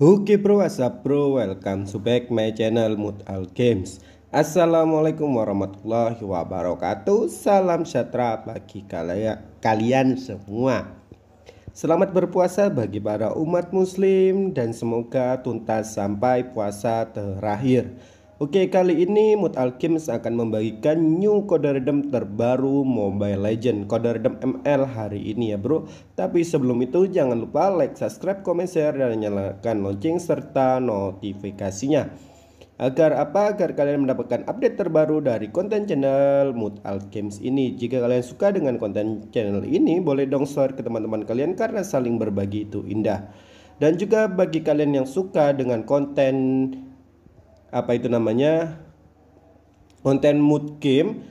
Oke bro, what's bro, welcome to back my channel Mood Al Games Assalamualaikum warahmatullahi wabarakatuh Salam sejahtera bagi kalian semua Selamat berpuasa bagi para umat muslim Dan semoga tuntas sampai puasa terakhir Oke, kali ini Mood Alchemist akan membagikan new kode redeem terbaru Mobile Legend, kode redeem ML hari ini ya bro. Tapi sebelum itu jangan lupa like, subscribe, komen, share, dan nyalakan lonceng serta notifikasinya. Agar apa? Agar kalian mendapatkan update terbaru dari konten channel Mood Alchemist ini. Jika kalian suka dengan konten channel ini, boleh dong share ke teman-teman kalian karena saling berbagi itu indah. Dan juga bagi kalian yang suka dengan konten apa itu namanya konten mood game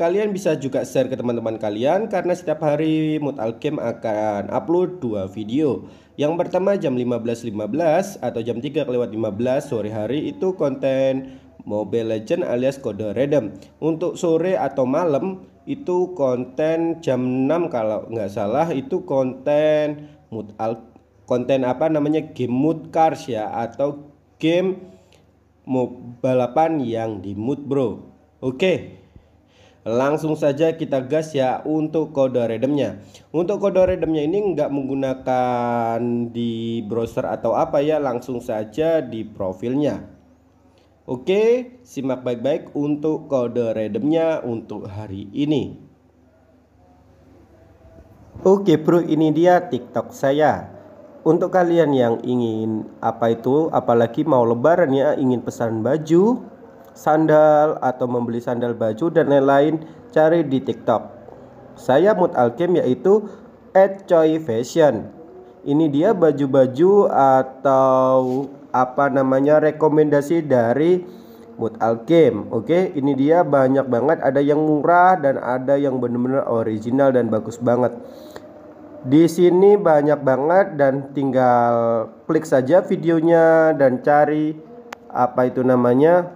kalian bisa juga share ke teman-teman kalian karena setiap hari Mood game akan upload dua video. Yang pertama jam 15.15 .15 atau jam 3 lewat 15 sore hari itu konten Mobile Legend alias kode Redem. Untuk sore atau malam itu konten jam 6 kalau nggak salah itu konten Mood Al konten apa namanya game Mood Cars ya atau game balapan yang di mood bro Oke Langsung saja kita gas ya untuk kode redeemnya Untuk kode redeemnya ini nggak menggunakan di browser atau apa ya Langsung saja di profilnya Oke simak baik-baik untuk kode redeemnya untuk hari ini Oke bro ini dia tiktok saya untuk kalian yang ingin apa itu apalagi mau lebaran ya ingin pesan baju sandal atau membeli sandal baju dan lain-lain cari di tiktok saya mood alkem yaitu at Choi fashion ini dia baju-baju atau apa namanya rekomendasi dari mood alkem oke ini dia banyak banget ada yang murah dan ada yang benar-benar original dan bagus banget di sini banyak banget dan tinggal klik saja videonya dan cari apa itu namanya.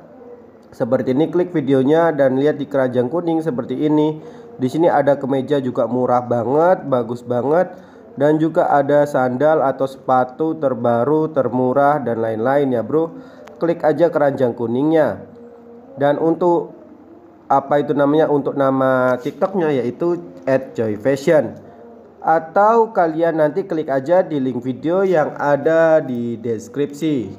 Seperti ini klik videonya dan lihat di keranjang kuning seperti ini. Di sini ada kemeja juga murah banget, bagus banget dan juga ada sandal atau sepatu terbaru, termurah dan lain-lain ya, Bro. Klik aja keranjang kuningnya. Dan untuk apa itu namanya untuk nama TikToknya yaitu @joyfashion atau kalian nanti klik aja di link video yang ada di deskripsi.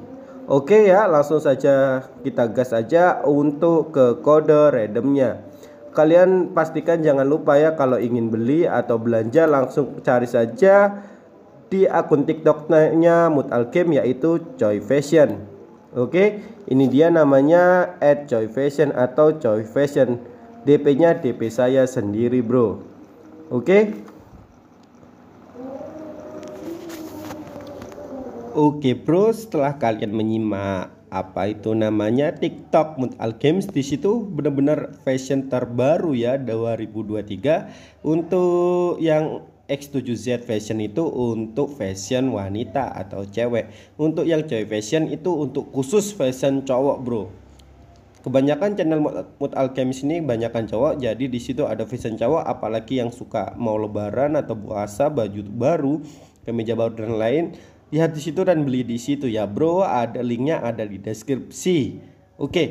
Oke ya, langsung saja kita gas aja untuk ke kode redeemnya. Kalian pastikan jangan lupa ya kalau ingin beli atau belanja langsung cari saja di akun TikToknya Mood game yaitu Joy Fashion. Oke, ini dia namanya at fashion atau Joy Fashion. DP-nya DP saya sendiri, Bro. Oke. Oke bro, setelah kalian menyimak apa itu namanya TikTok Mood Al Games di situ benar-benar fashion terbaru ya 2023 untuk yang X7Z fashion itu untuk fashion wanita atau cewek. Untuk yang cewek fashion itu untuk khusus fashion cowok, Bro. Kebanyakan channel Mood Alchemist ini kebanyakan cowok, jadi di situ ada fashion cowok apalagi yang suka mau lebaran atau puasa, baju baru, kemeja baru dan lain lihat di situ dan beli di situ ya bro ada linknya ada di deskripsi oke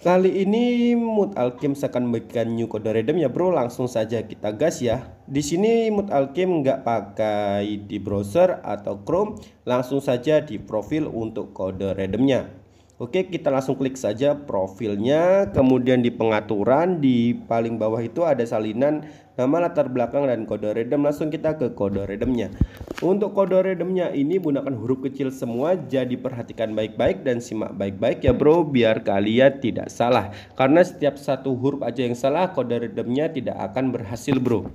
kali ini Mood alkim akan memberikan new kode redeem ya bro langsung saja kita gas ya di sini Mood alkim nggak pakai di browser atau Chrome langsung saja di profil untuk kode redeemnya Oke, kita langsung klik saja profilnya. Kemudian di pengaturan di paling bawah itu ada salinan nama latar belakang dan kode redem. Langsung kita ke kode redemnya. Untuk kode redemnya ini gunakan huruf kecil semua. Jadi perhatikan baik-baik dan simak baik-baik ya bro biar kalian tidak salah. Karena setiap satu huruf aja yang salah kode redemnya tidak akan berhasil bro.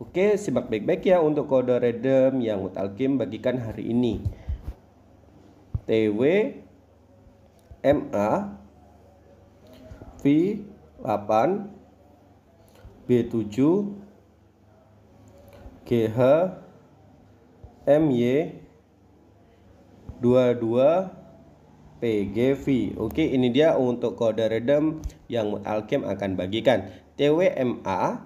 Oke, simak baik-baik ya untuk kode redem yang Utalkim bagikan hari ini. TW MA V8 B7 GH MY 22 PGV Oke ini dia untuk kode redem yang Alkem akan bagikan TWMA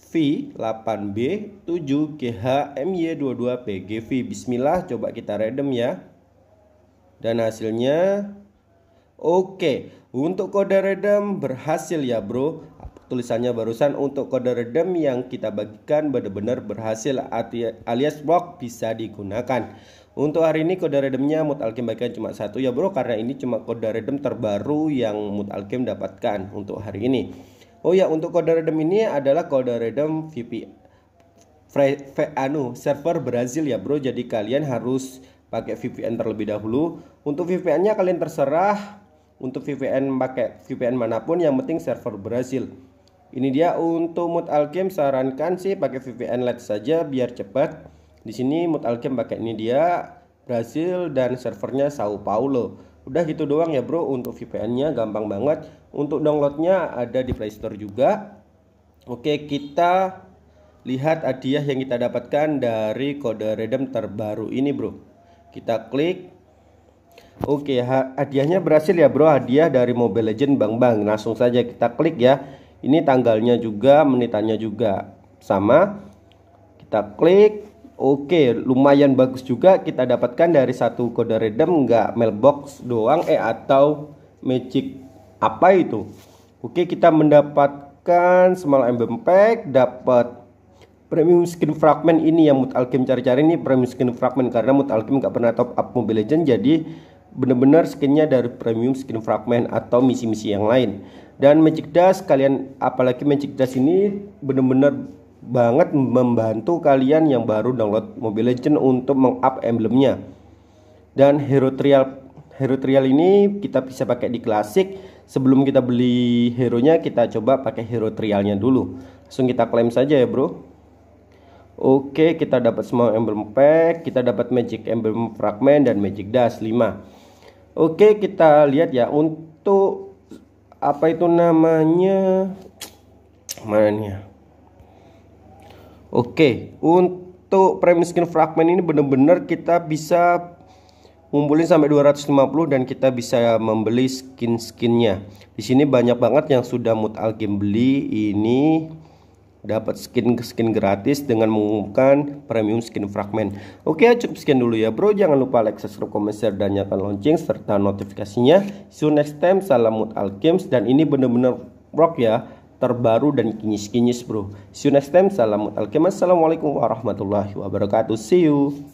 V8B gh MY 22 pgv Bismillah coba kita redem ya dan hasilnya Oke, untuk kode redem berhasil ya bro. Tulisannya barusan untuk kode redem yang kita bagikan benar-benar berhasil alias block bisa digunakan. Untuk hari ini kode redemnya Mood Alkim bagikan cuma satu ya bro karena ini cuma kode redem terbaru yang Mood Alkim dapatkan untuk hari ini. Oh ya untuk kode redem ini adalah kode redem VPN anu server Brazil ya bro jadi kalian harus pakai VPN terlebih dahulu untuk VPN-nya kalian terserah untuk VPN pakai VPN manapun yang penting server berhasil ini dia untuk mood alchem sarankan sih pakai VPN Lite saja biar cepat di sini mod alchem pakai ini dia Brazil dan servernya Sao Paulo udah gitu doang ya bro untuk VPN nya gampang banget untuk downloadnya ada di Playstore juga oke kita lihat hadiah yang kita dapatkan dari kode redem terbaru ini bro kita klik Oke, hadiahnya berhasil ya bro, hadiah dari Mobile Legend Bang Bang. Langsung saja kita klik ya. Ini tanggalnya juga, menitannya juga sama. Kita klik. Oke, lumayan bagus juga kita dapatkan dari satu kode redem nggak mailbox doang eh atau magic apa itu. Oke, kita mendapatkan small emblem pack, dapat premium skin fragment ini yang Mut Alkim cari-cari ini premium skin fragment karena Mut Alkim nggak pernah top up Mobile Legend jadi benar-benar skinnya dari premium skin fragment atau misi-misi yang lain dan Magic Dust kalian apalagi Magic Dust ini benar-benar banget membantu kalian yang baru download Mobile Legend untuk mengup emblemnya dan Hero Trial Hero Trial ini kita bisa pakai di klasik sebelum kita beli hero nya kita coba pakai hero trialnya dulu langsung kita klaim saja ya bro Oke, kita dapat semua emblem pack, kita dapat magic emblem fragment dan magic dust 5. Oke, kita lihat ya untuk apa itu namanya? Mana nih ya? Oke, untuk skin fragment ini benar-benar kita bisa ngumpulin sampai 250 dan kita bisa membeli skin-skinnya. Di sini banyak banget yang sudah mutal game beli ini dapat skin skin gratis dengan mengumumkan premium skin fragment. Oke, ya, cukup sekian dulu ya bro. Jangan lupa like, subscribe, komen, share dan nyalakan lonceng serta notifikasinya. See you next time. Salam Mood dan ini bener-bener rock ya terbaru dan kinyis-kinyis bro. See you next time. Salam Mood Assalamualaikum warahmatullahi wabarakatuh. See you.